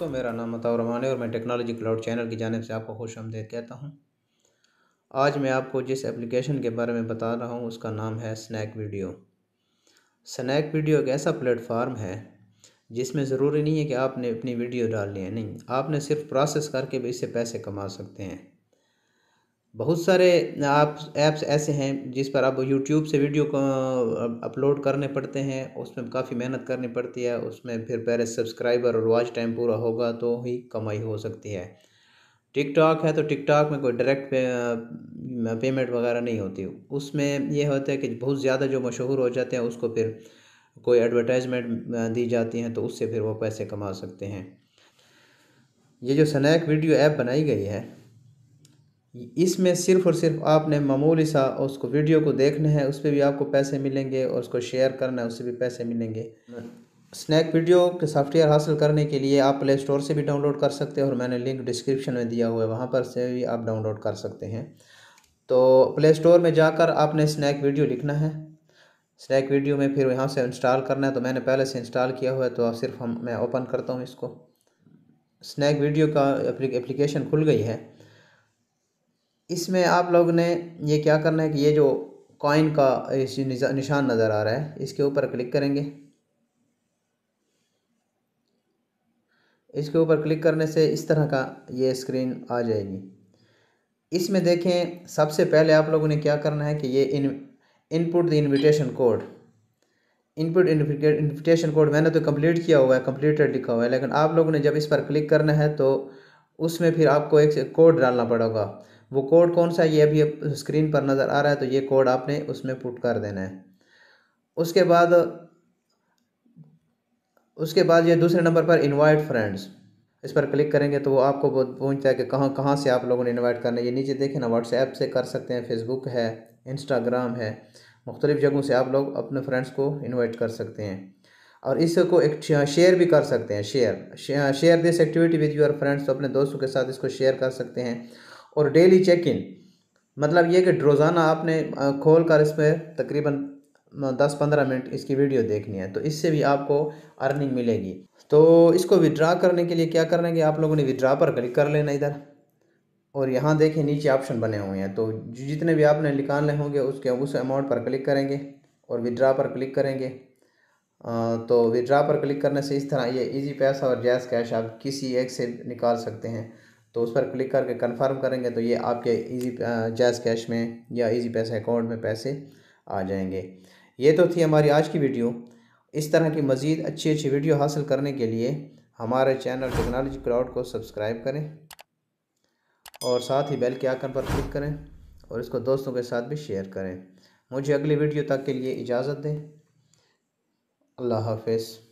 दोस्तों मेरा नाम अता रमान है और मैं टेक्नोलॉजी क्लाउड चैनल की जानब से आपको खुश आमदेद कहता हूँ आज मैं आपको जिस एप्लीकेशन के बारे में बता रहा हूँ उसका नाम है स्नैक वीडियो स्नैक वीडियो एक ऐसा प्लेटफार्म है जिसमें ज़रूरी नहीं है कि आपने अपनी वीडियो डालनी है नहीं आपने सिर्फ प्रोसेस करके भी इससे पैसे कमा सकते हैं बहुत सारे आप ऐप्स ऐसे हैं जिस पर आप यूट्यूब से वीडियो अपलोड करने पड़ते हैं उसमें काफ़ी मेहनत करनी पड़ती है उसमें फिर पहले सब्सक्राइबर और वॉच टाइम पूरा होगा तो ही कमाई हो सकती है टिकटॉक है तो टिकटॉक में कोई डायरेक्ट पे, पेमेंट वगैरह नहीं होती उसमें यह होता है कि बहुत ज़्यादा जो मशहूर हो जाते हैं उसको फिर कोई एडवर्टाइजमेंट दी जाती हैं तो उससे फिर वो पैसे कमा सकते हैं ये जो स्नैक वीडियो ऐप बनाई गई है इसमें सिर्फ़ और सिर्फ आपने मामूली सा उसको वीडियो को देखना है उस पर भी आपको पैसे मिलेंगे और उसको शेयर करना है उससे भी पैसे मिलेंगे स्नैक वीडियो के सॉफ्टवेयर हासिल करने के लिए आप प्ले स्टोर से भी डाउनलोड कर सकते हैं और मैंने लिंक डिस्क्रिप्शन में दिया हुआ है वहाँ पर से भी आप डाउनलोड कर सकते हैं तो प्ले स्टोर में जाकर आपने स्नैक वीडियो लिखना है स्नैक वीडियो में फिर यहाँ से इंस्टॉल करना है तो मैंने पहले से इंस्टॉल किया हुआ है तो सिर्फ हम मैं ओपन करता हूँ इसको स्नैक वीडियो का एप्लीकेशन खुल गई है इसमें आप लोग ने ये क्या करना है कि ये जो कॉइन का निशान नज़र आ रहा है इसके ऊपर क्लिक करेंगे इसके ऊपर क्लिक करने से इस तरह का ये स्क्रीन आ जाएगी इसमें देखें सबसे पहले आप लोगों ने क्या करना है कि ये इन input the invitation code input invitation code मैंने तो कंप्लीट किया हुआ है कंप्लीटेड लिखा हुआ है लेकिन आप लोगों ने जब इस पर क्लिक करना है तो उसमें फिर आपको एक कोड डालना पड़ेगा वो कोड कौन सा ये अभी स्क्रीन पर नज़र आ रहा है तो ये कोड आपने उसमें पुट कर देना है उसके बाद उसके बाद ये दूसरे नंबर पर इनवाइट फ्रेंड्स इस पर क्लिक करेंगे तो वो आपको पहुंचता है कि कहाँ कहाँ से आप लोगों ने इनवाइट करना है ये नीचे देखें ना व्हाट्सएप से कर सकते हैं फेसबुक है इंस्टाग्राम है मुख्तलिफ़ जगहों से आप लोग अपने फ्रेंड्स को इनवाइट कर सकते हैं और इसको एक शेयर भी कर सकते हैं share share this activity with your friends तो अपने दोस्तों के साथ इसको शेयर कर सकते हैं और डेली चेक इन मतलब ये कि रोज़ाना आपने खोल कर इस पर तकरीबन दस पंद्रह मिनट इसकी वीडियो देखनी है तो इससे भी आपको अर्निंग मिलेगी तो इसको विड्रा करने के लिए क्या करना है कि आप लोगों ने विड्रा पर क्लिक कर लेना इधर और यहाँ देखें नीचे ऑप्शन बने हुए हैं तो जितने भी आपने निकालने होंगे उसके उस अमाउंट पर क्लिक करेंगे और विड्रा पर क्लिक करेंगे तो विड्रा पर क्लिक करने से इस तरह ये इजी पैसा और जैस कैश आप किसी एक से निकाल सकते हैं तो उस पर क्लिक करके कंफर्म करेंगे तो ये आपके इजी जैज़ कैश में या इजी पैसे अकाउंट में पैसे आ जाएंगे ये तो थी हमारी आज की वीडियो इस तरह की मज़ीद अच्छी अच्छी वीडियो हासिल करने के लिए हमारे चैनल टेक्नोलॉजी क्राउड को सब्सक्राइब करें और साथ ही बेल के आकन पर क्लिक करें और इसको दोस्तों के साथ भी शेयर करें मुझे अगली वीडियो तक के लिए इजाज़त दें अल्लाह हाफिज़